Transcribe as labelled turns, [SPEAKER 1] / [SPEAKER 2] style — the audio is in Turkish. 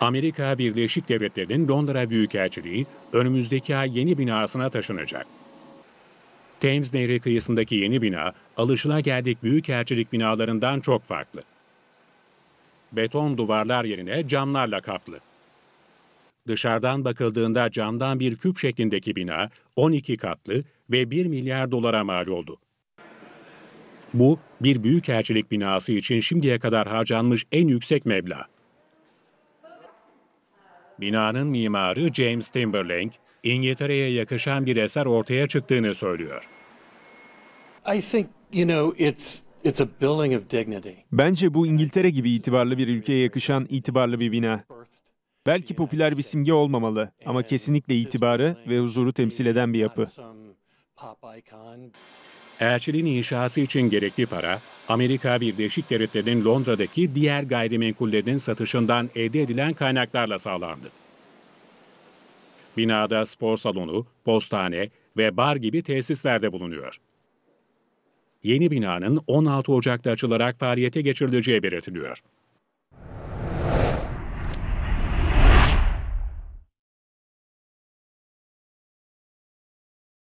[SPEAKER 1] Amerika Birleşik Devletleri'nin Londra Büyükelçiliği önümüzdeki ay yeni binasına taşınacak. Thames Nehri kıyısındaki yeni bina, alışılageldik büyükelçilik binalarından çok farklı. Beton duvarlar yerine camlarla kaplı. Dışarıdan bakıldığında camdan bir küp şeklindeki bina 12 katlı ve 1 milyar dolara mal oldu. Bu, bir büyükelçilik binası için şimdiye kadar harcanmış en yüksek meblağ binanın mimarı James Timberlake, İngiltere'ye yakışan bir eser ortaya çıktığını söylüyor. I think,
[SPEAKER 2] you know, it's Bence bu İngiltere gibi itibarlı bir ülkeye yakışan itibarlı bir bina. Belki popüler bir simge olmamalı ama kesinlikle itibarı ve huzuru temsil eden bir yapı. Elçiliğin inşası
[SPEAKER 1] için gerekli para, Amerika Birleşik Devletleri'nin Londra'daki diğer gayrimenkullerin satışından elde edilen kaynaklarla sağlandı. Binada spor salonu, postane ve bar gibi tesislerde bulunuyor. Yeni binanın 16 Ocak'ta açılarak faaliyete geçirileceği belirtiliyor.